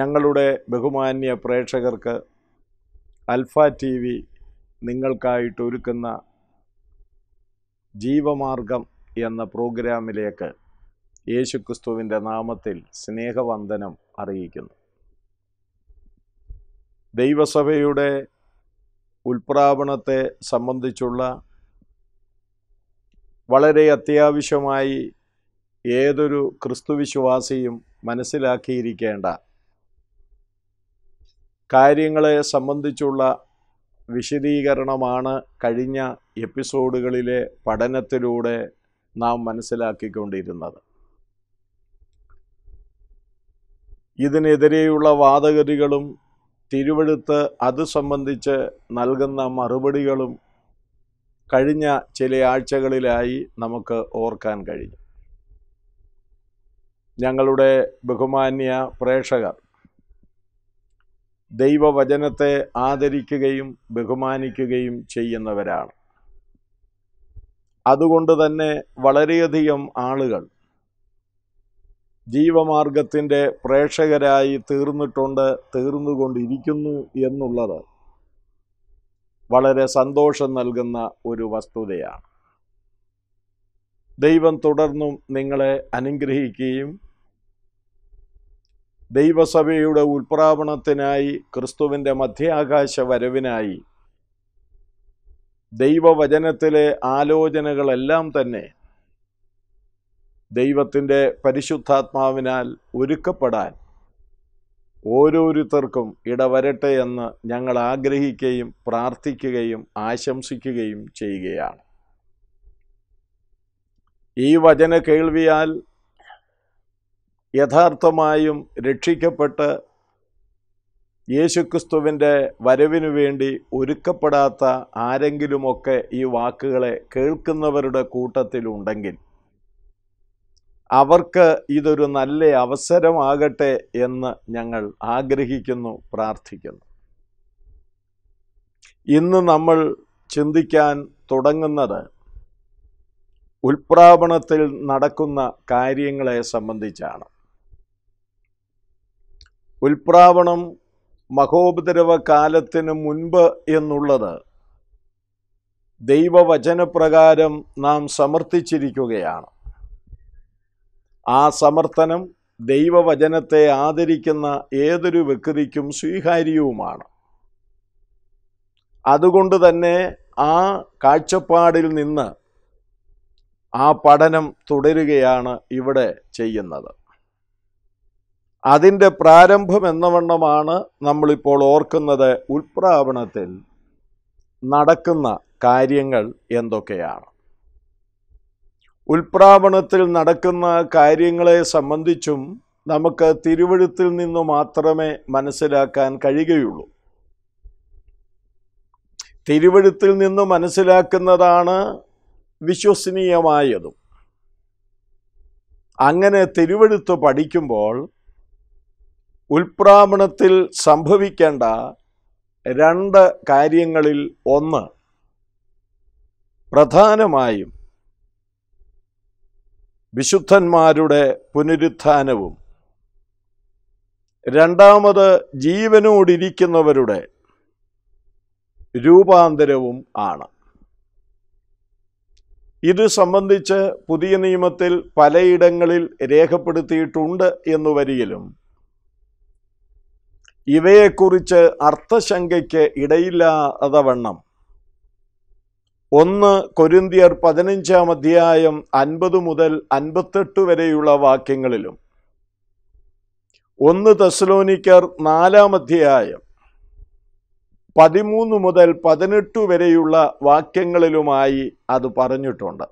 ഞങ്ങളുടെ ബഹുമാന്യ പ്രേക്ഷകർക്ക് അൽഫ ടി വി നിങ്ങൾക്കായിട്ട് ഒരുക്കുന്ന ജീവമാർഗം എന്ന പ്രോഗ്രാമിലേക്ക് യേശുക്രിസ്തുവിൻ്റെ നാമത്തിൽ സ്നേഹവന്ദനം അറിയിക്കുന്നു ദൈവസഭയുടെ ഉൽപ്രാവണത്തെ സംബന്ധിച്ചുള്ള വളരെ അത്യാവശ്യമായി ഏതൊരു ക്രിസ്തുവിശ്വാസിയും മനസ്സിലാക്കിയിരിക്കേണ്ട കാര്യങ്ങളെ സംബന്ധിച്ചുള്ള വിശദീകരണമാണ് കഴിഞ്ഞ എപ്പിസോഡുകളിലെ പഠനത്തിലൂടെ നാം മനസ്സിലാക്കിക്കൊണ്ടിരുന്നത് ഇതിനെതിരെയുള്ള വാദഗതികളും തിരുവെടുത്ത് അത് സംബന്ധിച്ച് നൽകുന്ന മറുപടികളും കഴിഞ്ഞ ചില ആഴ്ചകളിലായി നമുക്ക് ഓർക്കാൻ കഴിഞ്ഞു ഞങ്ങളുടെ ബഹുമാന്യ പ്രേക്ഷകർ ദൈവവചനത്തെ ആദരിക്കുകയും ബഹുമാനിക്കുകയും ചെയ്യുന്നവരാണ് അതുകൊണ്ട് തന്നെ വളരെയധികം ആളുകൾ ജീവമാർഗത്തിൻ്റെ പ്രേക്ഷകരായി തീർന്നിട്ടുണ്ട് തീർന്നുകൊണ്ടിരിക്കുന്നു എന്നുള്ളത് വളരെ സന്തോഷം നൽകുന്ന ഒരു വസ്തുതയാണ് ദൈവം തുടർന്നും നിങ്ങളെ അനുഗ്രഹിക്കുകയും ദൈവസഭയുടെ ഉൽപ്രാവണത്തിനായി ക്രിസ്തുവിൻ്റെ മധ്യാകാശ വരവിനായി ദൈവവചനത്തിലെ ആലോചനകളെല്ലാം തന്നെ ദൈവത്തിൻ്റെ പരിശുദ്ധാത്മാവിനാൽ ഒരുക്കപ്പെടാൻ ഓരോരുത്തർക്കും ഇടവരട്ടെ എന്ന് ഞങ്ങൾ ആഗ്രഹിക്കുകയും പ്രാർത്ഥിക്കുകയും ആശംസിക്കുകയും ചെയ്യുകയാണ് ഈ വചന കേൾവിയാൽ യഥാർത്ഥമായും രക്ഷിക്കപ്പെട്ട് യേശുക്രിസ്തുവിൻ്റെ വരവിനു വേണ്ടി ഒരുക്കപ്പെടാത്ത ആരെങ്കിലുമൊക്കെ ഈ വാക്കുകളെ കേൾക്കുന്നവരുടെ കൂട്ടത്തിലുണ്ടെങ്കിൽ അവർക്ക് ഇതൊരു നല്ല അവസരമാകട്ടെ എന്ന് ഞങ്ങൾ ആഗ്രഹിക്കുന്നു പ്രാർത്ഥിക്കുന്നു ഇന്ന് നമ്മൾ ചിന്തിക്കാൻ തുടങ്ങുന്നത് ഉൽപ്രാപണത്തിൽ നടക്കുന്ന കാര്യങ്ങളെ സംബന്ധിച്ചാണ് ഉൽപ്രാവണം മഹോപദ്രവ കാലത്തിന് മുൻപ് എന്നുള്ളത് ദൈവവചനപ്രകാരം നാം സമർത്ഥിച്ചിരിക്കുകയാണ് ആ സമർത്ഥനം ദൈവവചനത്തെ ആദരിക്കുന്ന ഏതൊരു വ്യക്തിക്കും സ്വീകാര്യവുമാണ് അതുകൊണ്ട് തന്നെ ആ കാഴ്ചപ്പാടിൽ നിന്ന് ആ പഠനം തുടരുകയാണ് ഇവിടെ ചെയ്യുന്നത് അതിൻ്റെ പ്രാരംഭം എന്ന വണ്ണമാണ് നമ്മളിപ്പോൾ ഓർക്കുന്നത് ഉൽപ്രാവണത്തിൽ നടക്കുന്ന കാര്യങ്ങൾ എന്തൊക്കെയാണ് ഉൽപ്രാവണത്തിൽ നടക്കുന്ന കാര്യങ്ങളെ സംബന്ധിച്ചും നമുക്ക് തിരുവഴുത്തിൽ നിന്ന് മാത്രമേ മനസ്സിലാക്കാൻ കഴിയുകയുള്ളൂ തിരുവഴുത്തിൽ നിന്ന് മനസ്സിലാക്കുന്നതാണ് വിശ്വസനീയമായതും അങ്ങനെ തിരുവഴുത്ത് പഠിക്കുമ്പോൾ ഉൽപ്രാപണത്തിൽ സംഭവിക്കേണ്ട രണ്ട് കാര്യങ്ങളിൽ ഒന്ന് പ്രധാനമായും വിശുദ്ധന്മാരുടെ പുനരുത്ഥാനവും രണ്ടാമത് ജീവനോടിരിക്കുന്നവരുടെ രൂപാന്തരവും ആണ് ഇത് സംബന്ധിച്ച് പുതിയ നിയമത്തിൽ പലയിടങ്ങളിൽ രേഖപ്പെടുത്തിയിട്ടുണ്ട് എന്നു വരികിലും ഇവയെക്കുറിച്ച് അർത്ഥശങ്കയ്ക്ക് ഇടയില്ലാതവണ്ണം ഒന്ന് കൊരിന്തിയർ പതിനഞ്ചാം അധ്യായം അൻപത് മുതൽ അൻപത്തെട്ട് വരെയുള്ള വാക്യങ്ങളിലും ഒന്ന് തെസലോനിക്കർ നാലാം അധ്യായം പതിമൂന്ന് മുതൽ പതിനെട്ട് വരെയുള്ള വാക്യങ്ങളിലുമായി അത് പറഞ്ഞിട്ടുണ്ട്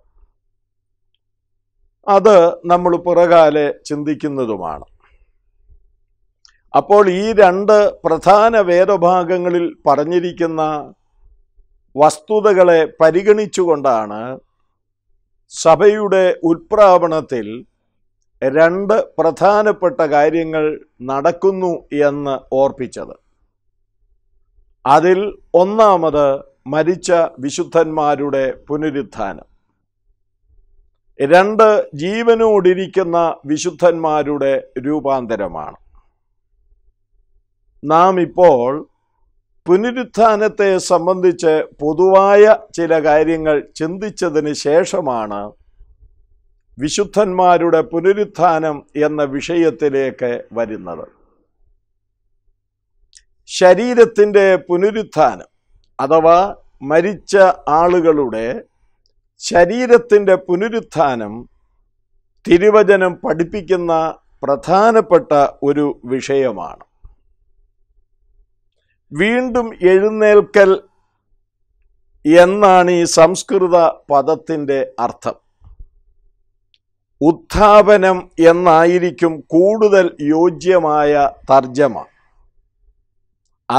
അത് നമ്മൾ പുറകാലെ ചിന്തിക്കുന്നതുമാണ് അപ്പോൾ ഈ രണ്ട് പ്രധാന വേദഭാഗങ്ങളിൽ പറഞ്ഞിരിക്കുന്ന വസ്തുതകളെ പരിഗണിച്ചുകൊണ്ടാണ് സഭയുടെ ഉത്പ്രാവണത്തിൽ രണ്ട് പ്രധാനപ്പെട്ട കാര്യങ്ങൾ നടക്കുന്നു എന്ന് ഓർപ്പിച്ചത് അതിൽ ഒന്നാമത് മരിച്ച വിശുദ്ധന്മാരുടെ പുനരുത്ഥാനം രണ്ട് ജീവനോടിരിക്കുന്ന വിശുദ്ധന്മാരുടെ രൂപാന്തരമാണ് നാം ഇപ്പോൾ പുനരുത്ഥാനത്തെ സംബന്ധിച്ച് പൊതുവായ ചില കാര്യങ്ങൾ ചിന്തിച്ചതിന് ശേഷമാണ് വിശുദ്ധന്മാരുടെ പുനരുത്ഥാനം എന്ന വിഷയത്തിലേക്ക് വരുന്നത് ശരീരത്തിൻ്റെ പുനരുത്ഥാനം അഥവാ മരിച്ച ആളുകളുടെ ശരീരത്തിൻ്റെ പുനരുത്ഥാനം തിരുവചനം പഠിപ്പിക്കുന്ന പ്രധാനപ്പെട്ട ഒരു വിഷയമാണ് വീണ്ടും എഴുന്നേൽക്കൽ എന്നാണ് ഈ സംസ്കൃത പദത്തിൻ്റെ അർത്ഥം ഉത്ഥാപനം എന്നായിരിക്കും കൂടുതൽ യോജ്യമായ തർജ്ജമ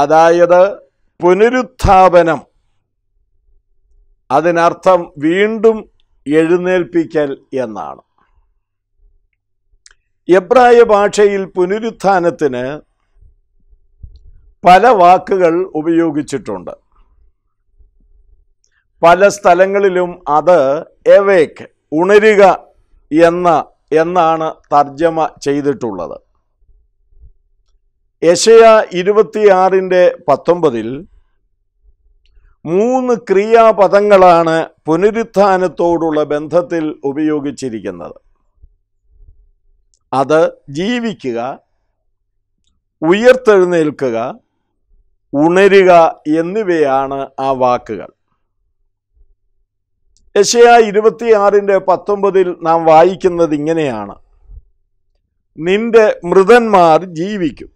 അതായത് പുനരുത്ഥാപനം അതിനർത്ഥം വീണ്ടും എഴുന്നേൽപ്പിക്കൽ എന്നാണ് എബ്രായ ഭാഷയിൽ പുനരുത്ഥാനത്തിന് പല വാക്കുകൾ ഉപയോഗിച്ചിട്ടുണ്ട് പല സ്ഥലങ്ങളിലും അത് എവേക്ക് ഉണരുക എന്ന എന്നാണ് തർജ്ജമ ചെയ്തിട്ടുള്ളത് യശയ ഇരുപത്തിയാറിൻ്റെ പത്തൊമ്പതിൽ മൂന്ന് ക്രിയാപദങ്ങളാണ് പുനരുത്ഥാനത്തോടുള്ള ബന്ധത്തിൽ ഉപയോഗിച്ചിരിക്കുന്നത് അത് ജീവിക്കുക ഉയർത്തെഴുന്നേൽക്കുക ഉണരുക എന്നിവയാണ് ആ വാക്കുകൾ യശയ ഇരുപത്തിയാറിൻ്റെ പത്തൊമ്പതിൽ നാം വായിക്കുന്നത് ഇങ്ങനെയാണ് നിന്റെ മൃതന്മാർ ജീവിക്കും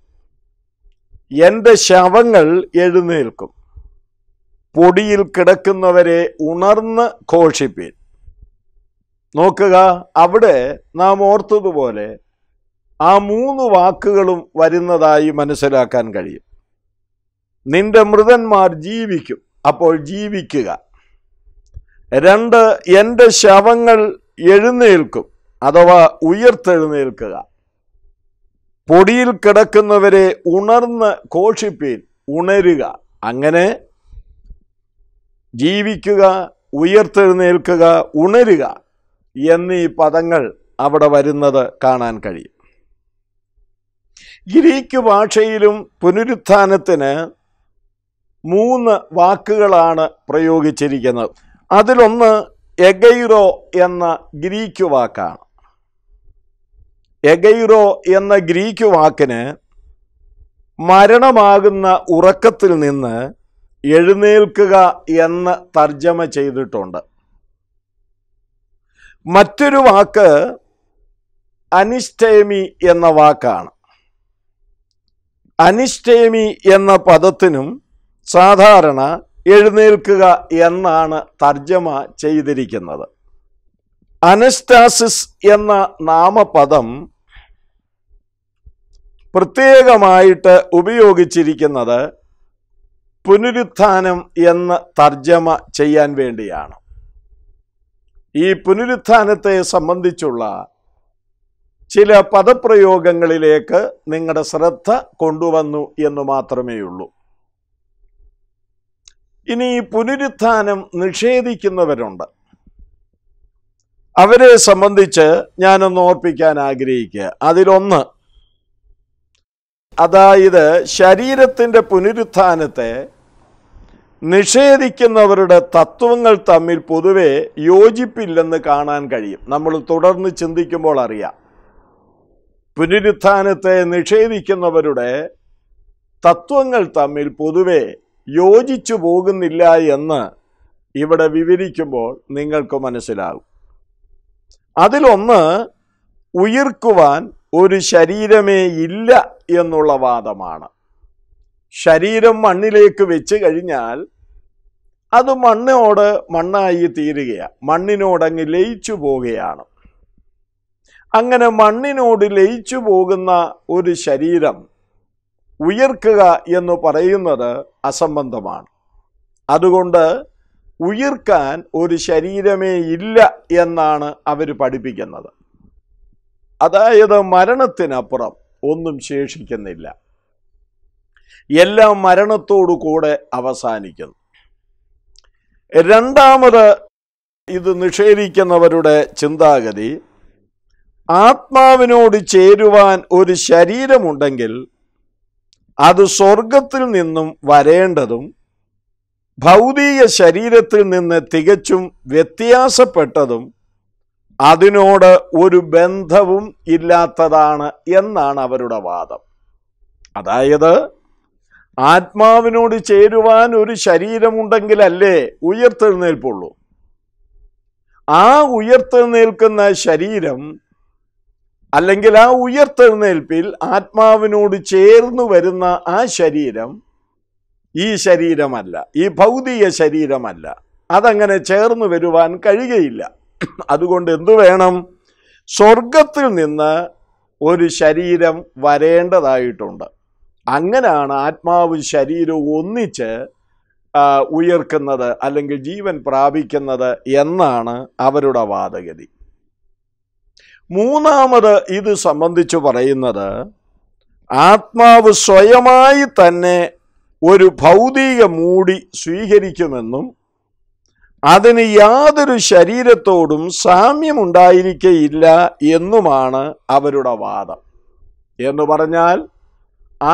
എൻ്റെ ശവങ്ങൾ എഴുന്നേൽക്കും പൊടിയിൽ കിടക്കുന്നവരെ ഉണർന്ന് ഘോഷിപ്പീൻ നോക്കുക അവിടെ നാം ഓർത്തതുപോലെ ആ മൂന്ന് വാക്കുകളും വരുന്നതായി മനസ്സിലാക്കാൻ കഴിയും നിന്റെ മൃതന്മാർ ജീവിക്കും അപ്പോൾ ജീവിക്കുക രണ്ട് എൻ്റെ ശവങ്ങൾ എഴുന്നേൽക്കും അഥവാ ഉയർത്തെഴുന്നേൽക്കുക പൊടിയിൽ കിടക്കുന്നവരെ ഉണർന്ന് കോഷിപ്പീൻ ഉണരുക അങ്ങനെ ജീവിക്കുക ഉയർത്തെഴുന്നേൽക്കുക ഉണരുക എന്നീ പദങ്ങൾ അവിടെ വരുന്നത് കാണാൻ കഴിയും ഗ്രീക്ക് ഭാഷയിലും പുനരുത്ഥാനത്തിന് മൂന്ന് വാക്കുകളാണ് പ്രയോഗിച്ചിരിക്കുന്നത് അതിലൊന്ന് എഗൈറോ എന്ന ഗ്രീക്ക് വാക്കാണ് എഗൈറോ എന്ന ഗ്രീക്ക് വാക്കിന് മരണമാകുന്ന ഉറക്കത്തിൽ നിന്ന് എഴുന്നേൽക്കുക എന്ന് തർജ്ജമ ചെയ്തിട്ടുണ്ട് മറ്റൊരു വാക്ക് അനിഷ്ടേമി എന്ന വാക്കാണ് അനിഷ്ടേമി എന്ന പദത്തിനും സാധാരണ എഴുന്നേൽക്കുക എന്നാണ് തർജ്ജമ ചെയ്തിരിക്കുന്നത് അനസ്റ്റാസിസ് എന്ന നാമപദം പ്രത്യേകമായിട്ട് ഉപയോഗിച്ചിരിക്കുന്നത് പുനരുത്ഥാനം എന്ന് തർജ്ജമ ചെയ്യാൻ വേണ്ടിയാണ് ഈ പുനരുത്ഥാനത്തെ സംബന്ധിച്ചുള്ള ചില പദപ്രയോഗങ്ങളിലേക്ക് നിങ്ങളുടെ ശ്രദ്ധ കൊണ്ടുവന്നു എന്ന് മാത്രമേ ഉള്ളൂ ഇനി പുനരുത്ഥാനം നിഷേധിക്കുന്നവരുണ്ട് അവരെ സംബന്ധിച്ച് ഞാനൊന്ന് ഓർപ്പിക്കാൻ ആഗ്രഹിക്കുക അതിലൊന്ന് അതായത് ശരീരത്തിൻ്റെ പുനരുത്ഥാനത്തെ നിഷേധിക്കുന്നവരുടെ തത്വങ്ങൾ തമ്മിൽ പൊതുവെ യോജിപ്പില്ലെന്ന് കാണാൻ കഴിയും നമ്മൾ തുടർന്ന് ചിന്തിക്കുമ്പോൾ അറിയാം പുനരുത്ഥാനത്തെ നിഷേധിക്കുന്നവരുടെ തത്വങ്ങൾ തമ്മിൽ പൊതുവേ യോജിച്ചു പോകുന്നില്ല എന്ന് ഇവിടെ വിവരിക്കുമ്പോൾ നിങ്ങൾക്ക് മനസ്സിലാകും അതിലൊന്ന് ഉയർക്കുവാൻ ഒരു ശരീരമേ ഇല്ല എന്നുള്ള വാദമാണ് ശരീരം മണ്ണിലേക്ക് വെച്ച് കഴിഞ്ഞാൽ അത് മണ്ണോട് മണ്ണായി തീരുകയാണ് മണ്ണിനോടങ്ങ് ലയിച്ചു പോവുകയാണ് അങ്ങനെ മണ്ണിനോട് ലയിച്ചു പോകുന്ന ഒരു ശരീരം ഉയർക്കുക എന്ന് പറയുന്നത് അസംബന്ധമാണ് അതുകൊണ്ട് ഉയർക്കാൻ ഒരു ശരീരമേ ഇല്ല എന്നാണ് അവർ പഠിപ്പിക്കുന്നത് അതായത് മരണത്തിനപ്പുറം ഒന്നും ശേഷിക്കുന്നില്ല എല്ലാം മരണത്തോടു കൂടെ അവസാനിക്കുന്നു രണ്ടാമത് ഇത് നിഷേധിക്കുന്നവരുടെ ചിന്താഗതി ആത്മാവിനോട് ചേരുവാൻ ഒരു ശരീരമുണ്ടെങ്കിൽ അത് സ്വർഗത്തിൽ നിന്നും വരേണ്ടതും ഭൗതിക ശരീരത്തിൽ നിന്ന് തികച്ചും വ്യത്യാസപ്പെട്ടതും അതിനോട് ഒരു ബന്ധവും ഇല്ലാത്തതാണ് എന്നാണ് അവരുടെ വാദം അതായത് ആത്മാവിനോട് ചേരുവാൻ ഒരു ശരീരമുണ്ടെങ്കിലല്ലേ ഉയർത്തെഴുന്നേൽപ്പുള്ളൂ ആ ഉയർത്തെഴുന്നേൽക്കുന്ന ശരീരം അല്ലെങ്കിൽ ആ ഉയർത്തെഴുന്നേൽപ്പിൽ ആത്മാവിനോട് ചേർന്നു വരുന്ന ആ ശരീരം ഈ ശരീരമല്ല ഈ ഭൗതിക ശരീരമല്ല അതങ്ങനെ ചേർന്നു വരുവാൻ കഴിയുകയില്ല അതുകൊണ്ട് എന്തു വേണം സ്വർഗത്തിൽ നിന്ന് ഒരു ശരീരം വരേണ്ടതായിട്ടുണ്ട് അങ്ങനെയാണ് ആത്മാവും ശരീരവും ഒന്നിച്ച് ഉയർക്കുന്നത് അല്ലെങ്കിൽ ജീവൻ പ്രാപിക്കുന്നത് എന്നാണ് അവരുടെ വാദഗതി മൂന്നാമത് ഇത് സംബന്ധിച്ച് പറയുന്നത് ആത്മാവ് സ്വയമായി തന്നെ ഒരു ഭൗതിക മൂടി സ്വീകരിക്കുമെന്നും അതിന് യാതൊരു ശരീരത്തോടും സാമ്യമുണ്ടായിരിക്കയില്ല എന്നുമാണ് അവരുടെ വാദം എന്ന് പറഞ്ഞാൽ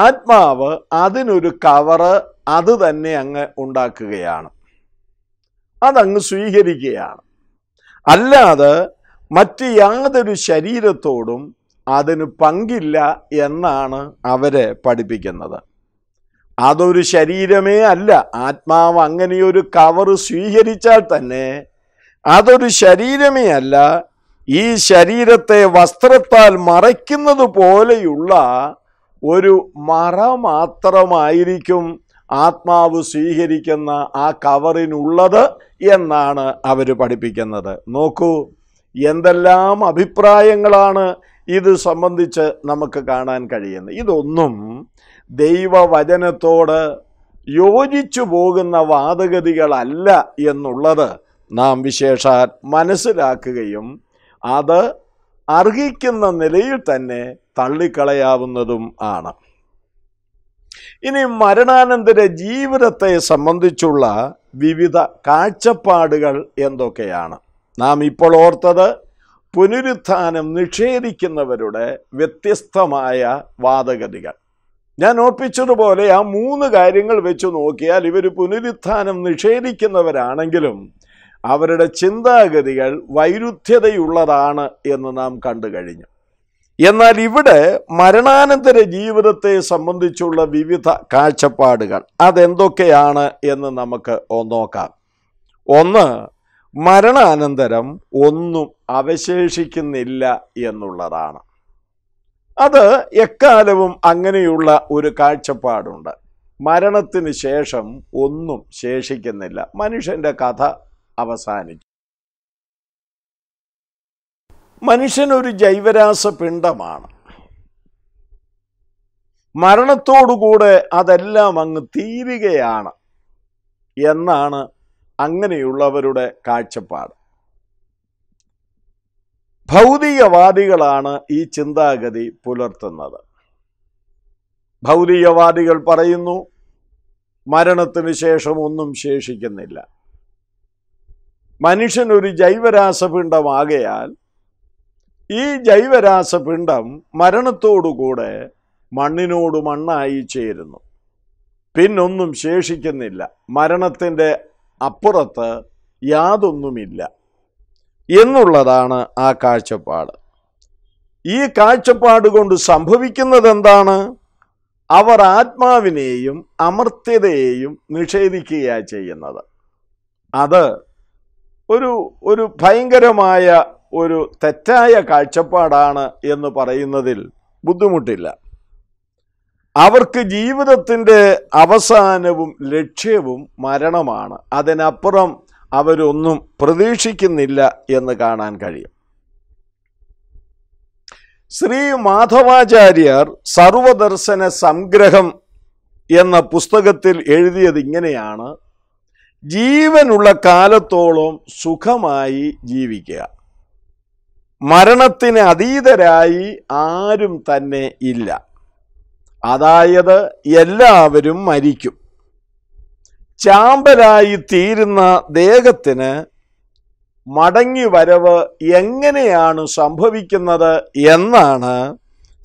ആത്മാവ് അതിനൊരു കവറ് അത് തന്നെ അങ്ങ് ഉണ്ടാക്കുകയാണ് അതങ്ങ് സ്വീകരിക്കുകയാണ് അല്ലാതെ മറ്റ് യാതൊരു ശരീരത്തോടും അതിന് പങ്കില്ല എന്നാണ് അവരെ പഠിപ്പിക്കുന്നത് അതൊരു ശരീരമേ അല്ല ആത്മാവ് അങ്ങനെയൊരു കവർ സ്വീകരിച്ചാൽ തന്നെ അതൊരു ശരീരമേ അല്ല ഈ ശരീരത്തെ വസ്ത്രത്താൽ മറയ്ക്കുന്നത് പോലെയുള്ള ഒരു മറ മാത്രമായിരിക്കും ആത്മാവ് സ്വീകരിക്കുന്ന ആ കവറിനുള്ളത് എന്നാണ് അവർ പഠിപ്പിക്കുന്നത് നോക്കൂ എന്തെല്ലാം അഭിപ്രായങ്ങളാണ് ഇത് സംബന്ധിച്ച് നമുക്ക് കാണാൻ കഴിയുന്നത് ഇതൊന്നും ദൈവവചനത്തോട് യോജിച്ചു പോകുന്ന വാദഗതികളല്ല എന്നുള്ളത് നാം വിശേഷാൽ മനസ്സിലാക്കുകയും അത് അർഹിക്കുന്ന നിലയിൽ തന്നെ തള്ളിക്കളയാവുന്നതും ആണ് ഇനി മരണാനന്തര ജീവിതത്തെ സംബന്ധിച്ചുള്ള വിവിധ കാഴ്ചപ്പാടുകൾ എന്തൊക്കെയാണ് നാം ഇപ്പോൾ ഓർത്തത് പുനരുത്ഥാനം നിഷേധിക്കുന്നവരുടെ വ്യത്യസ്തമായ വാദഗതികൾ ഞാൻ ഓർപ്പിച്ചതുപോലെ ആ മൂന്ന് കാര്യങ്ങൾ വെച്ച് നോക്കിയാൽ ഇവർ പുനരുത്ഥാനം നിഷേധിക്കുന്നവരാണെങ്കിലും അവരുടെ ചിന്താഗതികൾ വൈരുദ്ധ്യതയുള്ളതാണ് എന്ന് നാം കണ്ടു കഴിഞ്ഞു എന്നാൽ ഇവിടെ മരണാനന്തര ജീവിതത്തെ സംബന്ധിച്ചുള്ള വിവിധ കാഴ്ചപ്പാടുകൾ അതെന്തൊക്കെയാണ് എന്ന് നമുക്ക് നോക്കാം ഒന്ന് മരണാനന്തരം ഒന്നും അവശേഷിക്കുന്നില്ല എന്നുള്ളതാണ് അത് എക്കാലവും അങ്ങനെയുള്ള ഒരു കാഴ്ചപ്പാടുണ്ട് മരണത്തിന് ശേഷം ഒന്നും ശേഷിക്കുന്നില്ല മനുഷ്യൻ്റെ കഥ അവസാനിച്ചു മനുഷ്യനൊരു ജൈവരാസ പിണ്ഡമാണ് മരണത്തോടുകൂടെ അതെല്ലാം അങ്ങ് തീരുകയാണ് എന്നാണ് അങ്ങനെയുള്ളവരുടെ കാഴ്ചപ്പാട് ഭൗതികവാദികളാണ് ഈ ചിന്താഗതി പുലർത്തുന്നത് ഭൗതികവാദികൾ പറയുന്നു മരണത്തിന് ശേഷം ഒന്നും ശേഷിക്കുന്നില്ല മനുഷ്യനൊരു ജൈവരാസപിണ്ഡമാകയാൽ ഈ ജൈവരാസപിണ്ഡം മരണത്തോടുകൂടെ മണ്ണിനോട് മണ്ണായി ചേരുന്നു പിന്നൊന്നും ശേഷിക്കുന്നില്ല മരണത്തിൻ്റെ അപ്പുറത്ത് യാതൊന്നുമില്ല എന്നുള്ളതാണ് ആ കാഴ്ചപ്പാട് ഈ കാഴ്ചപ്പാട് കൊണ്ട് സംഭവിക്കുന്നത് എന്താണ് അവർ ആത്മാവിനെയും അമർത്യതയെയും നിഷേധിക്കുകയാണ് ചെയ്യുന്നത് അത് ഒരു ഒരു ഭയങ്കരമായ ഒരു തെറ്റായ കാഴ്ചപ്പാടാണ് എന്ന് പറയുന്നതിൽ ബുദ്ധിമുട്ടില്ല അവർക്ക് ജീവിതത്തിൻ്റെ അവസാനവും ലക്ഷ്യവും മരണമാണ് അതിനപ്പുറം അവരൊന്നും പ്രതീക്ഷിക്കുന്നില്ല എന്ന് കാണാൻ കഴിയും ശ്രീ മാധവാചാര്യർ സർവദർശന സംഗ്രഹം എന്ന പുസ്തകത്തിൽ എഴുതിയത് ഇങ്ങനെയാണ് ജീവനുള്ള കാലത്തോളം സുഖമായി ജീവിക്കുക മരണത്തിന് അതീതരായി ആരും തന്നെ ഇല്ല അതായത് എല്ലാവരും മരിക്കും ചാമ്പലായി തീരുന്ന ദേഹത്തിന് മടങ്ങി വരവ് എങ്ങനെയാണ് സംഭവിക്കുന്നത് എന്നാണ്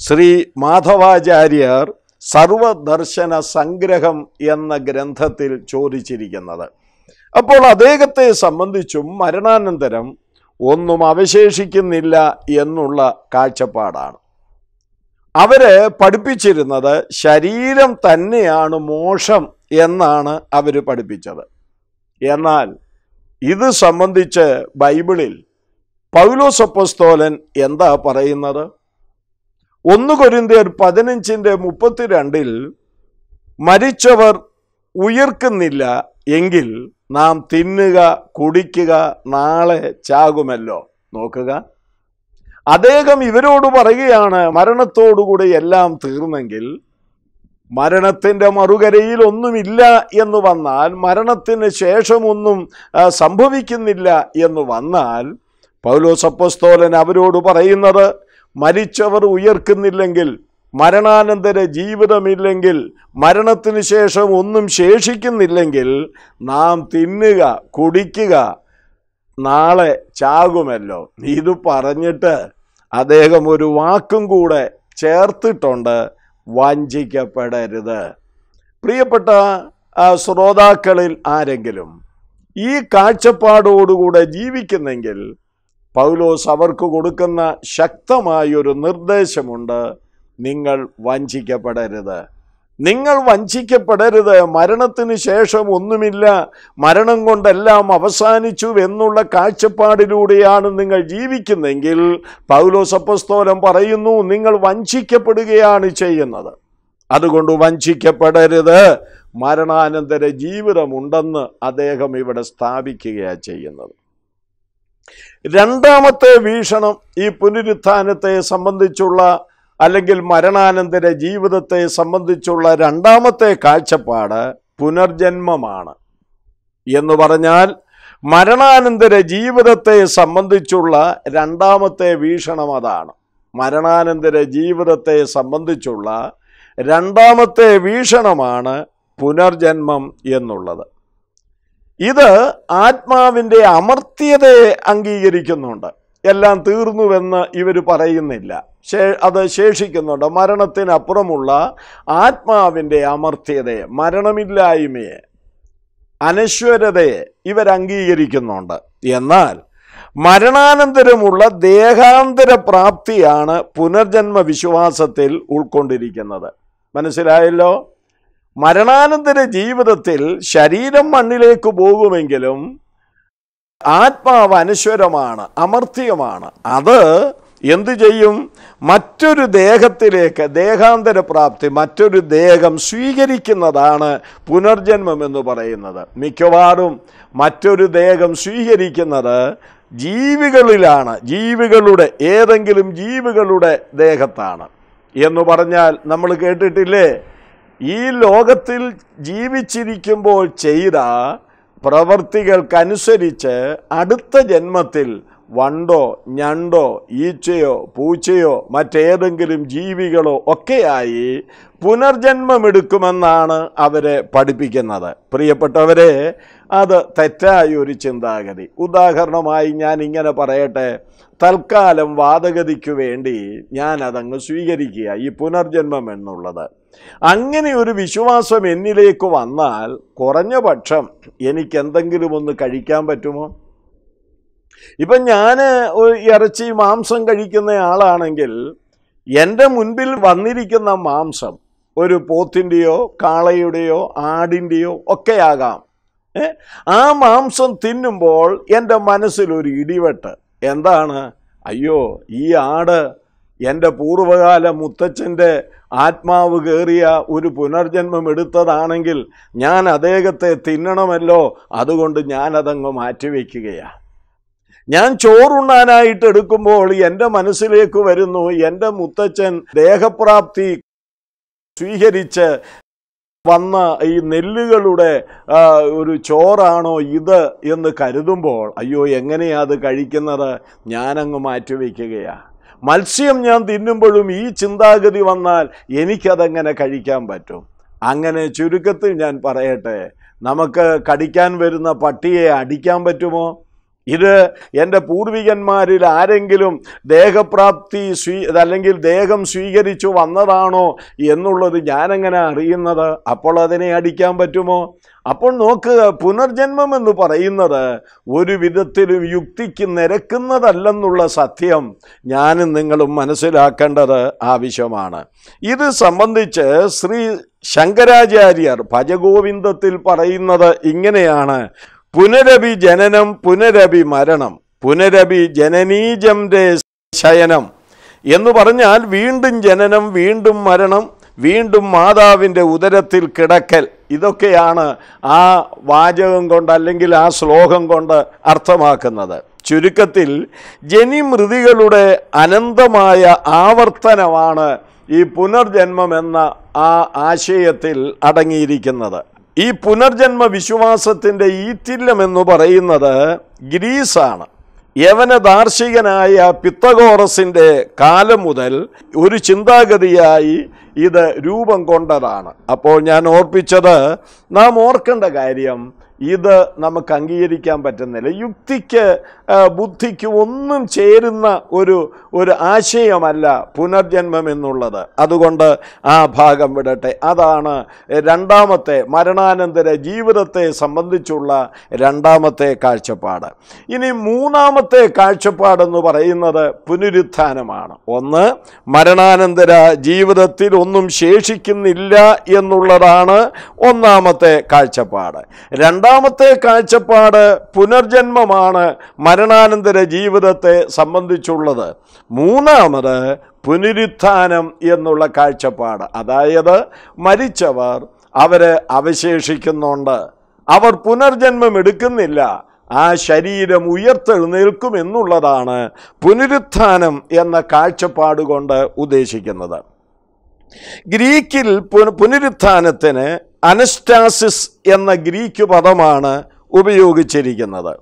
ശ്രീ മാധവാചാര്യർ സർവദർശന സംഗ്രഹം എന്ന ഗ്രന്ഥത്തിൽ ചോദിച്ചിരിക്കുന്നത് അപ്പോൾ അദ്ദേഹത്തെ സംബന്ധിച്ചും മരണാനന്തരം ഒന്നും അവശേഷിക്കുന്നില്ല എന്നുള്ള കാഴ്ചപ്പാടാണ് അവര് പഠിപ്പിച്ചിരുന്നത് ശരീരം തന്നെയാണ് മോശം എന്നാണ് അവർ പഠിപ്പിച്ചത് എന്നാൽ ഇത് സംബന്ധിച്ച് ബൈബിളിൽ പൗലോസപ്പസ്തോലൻ എന്താ പറയുന്നത് ഒന്ന് കൊരിന്തിയർ പതിനഞ്ചിൻ്റെ മുപ്പത്തിരണ്ടിൽ മരിച്ചവർ ഉയർക്കുന്നില്ല എങ്കിൽ നാം തിന്നുക കുടിക്കുക നാളെ ചാകുമല്ലോ നോക്കുക അദ്ദേഹം ഇവരോട് പറയുകയാണ് മരണത്തോടുകൂടി എല്ലാം തീർന്നെങ്കിൽ മരണത്തിൻ്റെ മറുകരയിൽ ഒന്നുമില്ല എന്ന് വന്നാൽ മരണത്തിന് ശേഷമൊന്നും സംഭവിക്കുന്നില്ല എന്ന് വന്നാൽ പൗലോസപ്പസ്തോലൻ അവരോട് പറയുന്നത് മരിച്ചവർ ഉയർക്കുന്നില്ലെങ്കിൽ മരണാനന്തര ജീവിതമില്ലെങ്കിൽ മരണത്തിന് ശേഷം ഒന്നും ശേഷിക്കുന്നില്ലെങ്കിൽ നാം തിന്നുക കുടിക്കുക നാളെ ചാകുമല്ലോ ഇത് പറഞ്ഞിട്ട് അദ്ദേഹം ഒരു വാക്കും കൂടെ ചേർത്തിട്ടുണ്ട് വഞ്ചിക്കപ്പെടരുത് പ്രിയപ്പെട്ട ശ്രോതാക്കളിൽ ആരെങ്കിലും ഈ കാഴ്ചപ്പാടോടുകൂടെ ജീവിക്കുന്നെങ്കിൽ പൗലോസ് അവർക്ക് കൊടുക്കുന്ന ശക്തമായൊരു നിർദ്ദേശമുണ്ട് നിങ്ങൾ വഞ്ചിക്കപ്പെടരുത് നിങ്ങൾ വഞ്ചിക്കപ്പെടരുത് മരണത്തിന് ശേഷം ഒന്നുമില്ല മരണം കൊണ്ടെല്ലാം അവസാനിച്ചു എന്നുള്ള കാഴ്ചപ്പാടിലൂടെയാണ് നിങ്ങൾ ജീവിക്കുന്നെങ്കിൽ പൗലോസപ്പസ്തോലം പറയുന്നു നിങ്ങൾ വഞ്ചിക്കപ്പെടുകയാണ് ചെയ്യുന്നത് അതുകൊണ്ട് വഞ്ചിക്കപ്പെടരുത് മരണാനന്തര ജീവിതമുണ്ടെന്ന് അദ്ദേഹം ഇവിടെ സ്ഥാപിക്കുകയാണ് ചെയ്യുന്നത് രണ്ടാമത്തെ വീക്ഷണം ഈ പുനരുത്ഥാനത്തെ സംബന്ധിച്ചുള്ള അല്ലെങ്കിൽ മരണാനന്തര ജീവിതത്തെ സംബന്ധിച്ചുള്ള രണ്ടാമത്തെ കാഴ്ചപ്പാട് പുനർജന്മമാണ് എന്ന് പറഞ്ഞാൽ മരണാനന്തര ജീവിതത്തെ സംബന്ധിച്ചുള്ള രണ്ടാമത്തെ വീക്ഷണം അതാണ് മരണാനന്തര ജീവിതത്തെ സംബന്ധിച്ചുള്ള രണ്ടാമത്തെ വീക്ഷണമാണ് പുനർജന്മം എന്നുള്ളത് ഇത് ആത്മാവിൻ്റെ അമർത്യതയെ അംഗീകരിക്കുന്നുണ്ട് എല്ലാം തീർന്നുവെന്ന് ഇവർ പറയുന്നില്ല ശേ അത് ശേഷിക്കുന്നുണ്ട് മരണത്തിനപ്പുറമുള്ള ആത്മാവിൻ്റെ അമർത്യതയെ മരണമില്ലായ്മയെ അനശ്വരതയെ ഇവരംഗീകരിക്കുന്നുണ്ട് എന്നാൽ മരണാനന്തരമുള്ള ദേഹാന്തര പ്രാപ്തിയാണ് പുനർജന്മ വിശ്വാസത്തിൽ ഉൾക്കൊണ്ടിരിക്കുന്നത് മനസ്സിലായല്ലോ മരണാനന്തര ജീവിതത്തിൽ ശരീരം മണ്ണിലേക്ക് പോകുമെങ്കിലും ആത്മാവ് അനശ്വരമാണ് അമർത്യമാണ് അത് എന്തു ചെയ്യും മറ്റൊരു ദേഹത്തിലേക്ക് ദേഹാന്തര പ്രാപ്തി മറ്റൊരു ദേഹം സ്വീകരിക്കുന്നതാണ് പുനർജന്മം എന്ന് പറയുന്നത് മിക്കവാറും മറ്റൊരു ദേഹം സ്വീകരിക്കുന്നത് ജീവികളിലാണ് ജീവികളുടെ ഏതെങ്കിലും ജീവികളുടെ ദേഹത്താണ് എന്ന് പറഞ്ഞാൽ നമ്മൾ കേട്ടിട്ടില്ലേ ഈ ലോകത്തിൽ ജീവിച്ചിരിക്കുമ്പോൾ ചെയ്ത പ്രവർത്തികൾക്കനുസരിച്ച് അടുത്ത ജന്മത്തിൽ വണ്ടോ ഞണ്ടോ ഈച്ചയോ പൂച്ചയോ മറ്റേതെങ്കിലും ജീവികളോ ഒക്കെയായി പുനർജന്മമെടുക്കുമെന്നാണ് അവരെ പഠിപ്പിക്കുന്നത് പ്രിയപ്പെട്ടവരെ അത് തെറ്റായ ഒരു ചിന്താഗതി ഉദാഹരണമായി ഞാൻ ഇങ്ങനെ പറയട്ടെ തൽക്കാലം വാദഗതിക്ക് വേണ്ടി ഞാൻ അതങ്ങ് സ്വീകരിക്കുക ഈ പുനർജന്മം എന്നുള്ളത് അങ്ങനെ ഒരു വിശ്വാസം എന്നിലേക്ക് വന്നാൽ കുറഞ്ഞ പക്ഷം എനിക്കെന്തെങ്കിലും ഒന്ന് കഴിക്കാൻ പറ്റുമോ ഇപ്പം ഞാൻ ഇറച്ചി മാംസം കഴിക്കുന്ന ആളാണെങ്കിൽ എൻ്റെ മുൻപിൽ വന്നിരിക്കുന്ന മാംസം ഒരു പോത്തിൻ്റെയോ കാളയുടെയോ ആടിൻ്റെയോ ഒക്കെ ആകാം ആ മാംസം തിന്നുമ്പോൾ എൻ്റെ മനസ്സിലൊരു ഇടിവെട്ട് എന്താണ് അയ്യോ ഈ ആട് എൻ്റെ പൂർവകാല മുത്തച്ഛൻ്റെ ആത്മാവ് കയറിയ ഒരു പുനർജന്മം എടുത്തതാണെങ്കിൽ ഞാൻ അദ്ദേഹത്തെ തിന്നണമല്ലോ അതുകൊണ്ട് ഞാനതങ്ങ് മാറ്റിവെക്കുകയാണ് ഞാൻ ചോറുണ്ണാനായിട്ട് എടുക്കുമ്പോൾ എൻ്റെ മനസ്സിലേക്ക് വരുന്നു എൻ്റെ മുത്തച്ഛൻ ദേഹപ്രാപ്തി സ്വീകരിച്ച് വന്ന ഈ നെല്ലുകളുടെ ഒരു ചോറാണോ ഇത് എന്ന് കരുതുമ്പോൾ അയ്യോ എങ്ങനെയാ അത് കഴിക്കുന്നത് ഞാനങ്ങ് മാറ്റിവെക്കുകയാണ് മത്സ്യം ഞാൻ തിന്നുമ്പോഴും ഈ ചിന്താഗതി വന്നാൽ എനിക്കതെങ്ങനെ കഴിക്കാൻ പറ്റും അങ്ങനെ ചുരുക്കത്തിൽ ഞാൻ പറയട്ടെ നമുക്ക് കടിക്കാൻ വരുന്ന പട്ടിയെ അടിക്കാൻ പറ്റുമോ ഇത് എൻ്റെ പൂർവികന്മാരിൽ ആരെങ്കിലും ദേഹപ്രാപ്തി സ്വീ അല്ലെങ്കിൽ ദേഹം സ്വീകരിച്ചു വന്നതാണോ എന്നുള്ളത് ഞാനെങ്ങനെ അറിയുന്നത് അപ്പോൾ അതിനെ അടിക്കാൻ പറ്റുമോ അപ്പോൾ നോക്കുക പുനർജന്മം എന്ന് പറയുന്നത് ഒരു വിധത്തിലും യുക്തിക്ക് നിരക്കുന്നതല്ലെന്നുള്ള സത്യം ഞാനും നിങ്ങളും മനസ്സിലാക്കേണ്ടത് ആവശ്യമാണ് ഇത് സംബന്ധിച്ച് ശ്രീ ശങ്കരാചാര്യർ ഭജഗോവിന്ദത്തിൽ പറയുന്നത് ഇങ്ങനെയാണ് പുനരഭി ജനനം പുനരഭി മരണം പുനരഭി ജനനീജംന്റെ ശയനം എന്ന് പറഞ്ഞാൽ വീണ്ടും ജനനം വീണ്ടും മരണം വീണ്ടും മാതാവിൻ്റെ ഉദരത്തിൽ കിടക്കൽ ഇതൊക്കെയാണ് ആ വാചകം കൊണ്ട് അല്ലെങ്കിൽ ആ ശ്ലോകം കൊണ്ട് അർത്ഥമാക്കുന്നത് ചുരുക്കത്തിൽ ജനിമൃതികളുടെ അനന്തമായ ആവർത്തനമാണ് ഈ പുനർജന്മം എന്ന ആ ആശയത്തിൽ അടങ്ങിയിരിക്കുന്നത് ഈ പുനർജന്മ വിശ്വാസത്തിൻ്റെ ഈറ്റില്ലം എന്ന് പറയുന്നത് ഗ്രീസാണ് യവന ദാർശികനായ പിത്തഗോറസിൻ്റെ കാലം മുതൽ ഒരു ചിന്താഗതിയായി ഇത് രൂപം കൊണ്ടതാണ് അപ്പോൾ ഞാൻ ഓർപ്പിച്ചത് നാം ഓർക്കേണ്ട കാര്യം ഇത് നമുക്ക് അംഗീകരിക്കാൻ പറ്റുന്നില്ല യുക്തിക്ക് ബുദ്ധിക്ക് ഒന്നും ചേരുന്ന ഒരു ഒരു ആശയമല്ല പുനർജന്മം എന്നുള്ളത് അതുകൊണ്ട് ആ ഭാഗം വിടട്ടെ അതാണ് രണ്ടാമത്തെ മരണാനന്തര ജീവിതത്തെ സംബന്ധിച്ചുള്ള രണ്ടാമത്തെ കാഴ്ചപ്പാട് ഇനി മൂന്നാമത്തെ കാഴ്ചപ്പാടെന്ന് പറയുന്നത് പുനരുത്ഥാനമാണ് ഒന്ന് മരണാനന്തര ജീവിതത്തിൽ ഒന്നും ശേഷിക്കുന്നില്ല എന്നുള്ളതാണ് ഒന്നാമത്തെ കാഴ്ചപ്പാട് രണ്ടാമത്തെ കാഴ്ചപ്പാട് പുനർജന്മമാണ് മരണാനന്തര ജീവിതത്തെ സംബന്ധിച്ചുള്ളത് മൂന്നാമത് പുനരുത്ഥാനം എന്നുള്ള കാഴ്ചപ്പാട് അതായത് മരിച്ചവർ അവർ അവശേഷിക്കുന്നുണ്ട് അവർ പുനർജന്മം എടുക്കുന്നില്ല ആ ശരീരം ഉയർത്തെഴുന്നേൽക്കുമെന്നുള്ളതാണ് പുനരുത്ഥാനം എന്ന കാഴ്ചപ്പാട് കൊണ്ട് ഉദ്ദേശിക്കുന്നത് ഗ്രീക്കിൽ പുനരുത്ഥാനത്തിന് അനസ്റ്റാസിസ് എന്ന ഗ്രീക്ക് പദമാണ് ഉപയോഗിച്ചിരിക്കുന്നത്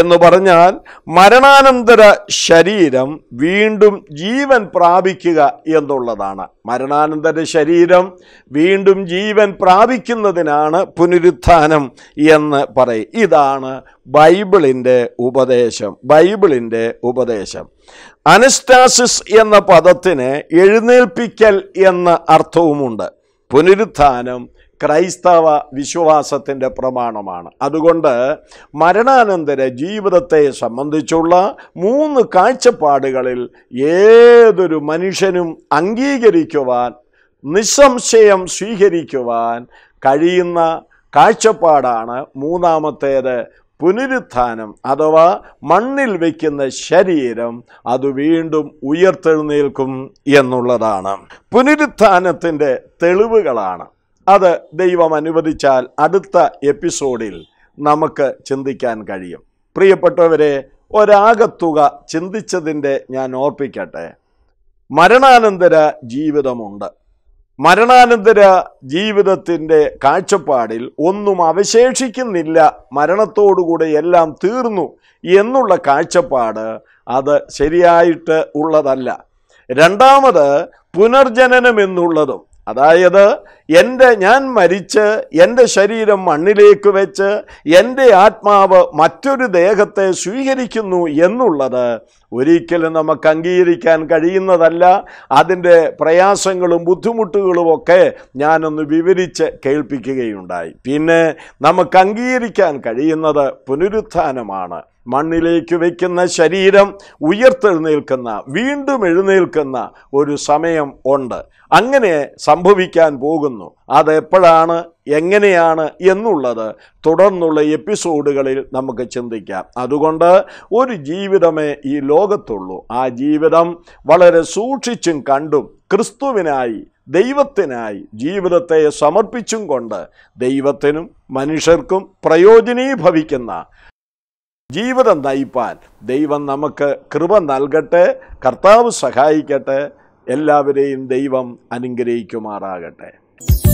എന്ന് പറഞ്ഞാൽ മരണാനന്തര ശരീരം വീണ്ടും ജീവൻ പ്രാപിക്കുക എന്നുള്ളതാണ് മരണാനന്തര ശരീരം വീണ്ടും ജീവൻ പ്രാപിക്കുന്നതിനാണ് പുനരുത്ഥാനം എന്ന് പറയും ഇതാണ് ബൈബിളിൻ്റെ ഉപദേശം ബൈബിളിൻ്റെ ഉപദേശം അനസ്റ്റാസിസ് എന്ന പദത്തിന് എഴുന്നേൽപ്പിക്കൽ എന്ന അർത്ഥവുമുണ്ട് പുനരുത്ഥാനം ക്രൈസ്തവ വിശ്വാസത്തിൻ്റെ പ്രമാണമാണ് അതുകൊണ്ട് മരണാനന്തര ജീവിതത്തെ സംബന്ധിച്ചുള്ള മൂന്ന് കാഴ്ചപ്പാടുകളിൽ ഏതൊരു മനുഷ്യനും അംഗീകരിക്കുവാൻ നിസ്സംശയം സ്വീകരിക്കുവാൻ കഴിയുന്ന കാഴ്ചപ്പാടാണ് മൂന്നാമത്തേത് പുനരുത്ഥാനം അഥവാ മണ്ണിൽ വയ്ക്കുന്ന ശരീരം അത് വീണ്ടും ഉയർത്തെഴുന്നേൽക്കും എന്നുള്ളതാണ് പുനരുത്ഥാനത്തിൻ്റെ തെളിവുകളാണ് അത് ദൈവം അനുവദിച്ചാൽ അടുത്ത എപ്പിസോഡിൽ നമുക്ക് ചിന്തിക്കാൻ കഴിയും പ്രിയപ്പെട്ടവരെ ഒരാകത്തുക ചിന്തിച്ചതിൻ്റെ ഞാൻ ഓർപ്പിക്കട്ടെ മരണാനന്തര ജീവിതമുണ്ട് മരണാനന്തര ജീവിതത്തിൻ്റെ കാഴ്ചപ്പാടിൽ ഒന്നും അവശേഷിക്കുന്നില്ല മരണത്തോടുകൂടെ എല്ലാം തീർന്നു എന്നുള്ള കാഴ്ചപ്പാട് അത് ശരിയായിട്ട് ഉള്ളതല്ല രണ്ടാമത് പുനർജനനം എന്നുള്ളതും അതായത് എൻ്റെ ഞാൻ മരിച്ച് എൻ്റെ ശരീരം മണ്ണിലേക്ക് വെച്ച് എൻ്റെ ആത്മാവ് മറ്റൊരു ദേഹത്തെ സ്വീകരിക്കുന്നു എന്നുള്ളത് ഒരിക്കലും നമുക്ക് അംഗീകരിക്കാൻ കഴിയുന്നതല്ല അതിൻ്റെ പ്രയാസങ്ങളും ബുദ്ധിമുട്ടുകളും ഒക്കെ ഞാനൊന്ന് വിവരിച്ച് കേൾപ്പിക്കുകയുണ്ടായി പിന്നെ നമുക്ക് അംഗീകരിക്കാൻ കഴിയുന്നത് പുനരുത്ഥാനമാണ് മണ്ണിലേക്ക് വയ്ക്കുന്ന ശരീരം ഉയർത്തെഴുന്നേൽക്കുന്ന വീണ്ടും എഴുന്നേൽക്കുന്ന ഒരു സമയം ഉണ്ട് അങ്ങനെ സംഭവിക്കാൻ പോകുന്നു അതെപ്പോഴാണ് എങ്ങനെയാണ് എന്നുള്ളത് തുടർന്നുള്ള എപ്പിസോഡുകളിൽ നമുക്ക് ചിന്തിക്കാം അതുകൊണ്ട് ഒരു ജീവിതമേ ഈ ലോകത്തുള്ളൂ ആ ജീവിതം വളരെ സൂക്ഷിച്ചും കണ്ടും ക്രിസ്തുവിനായി ദൈവത്തിനായി ജീവിതത്തെ സമർപ്പിച്ചും കൊണ്ട് ദൈവത്തിനും മനുഷ്യർക്കും പ്രയോജനീഭവിക്കുന്ന ജീവിതം നയിപ്പാൻ ദൈവം നമുക്ക് കൃപ നൽകട്ടെ കർത്താവ് സഹായിക്കട്ടെ എല്ലാവരെയും ദൈവം അനുഗ്രഹിക്കുമാറാകട്ടെ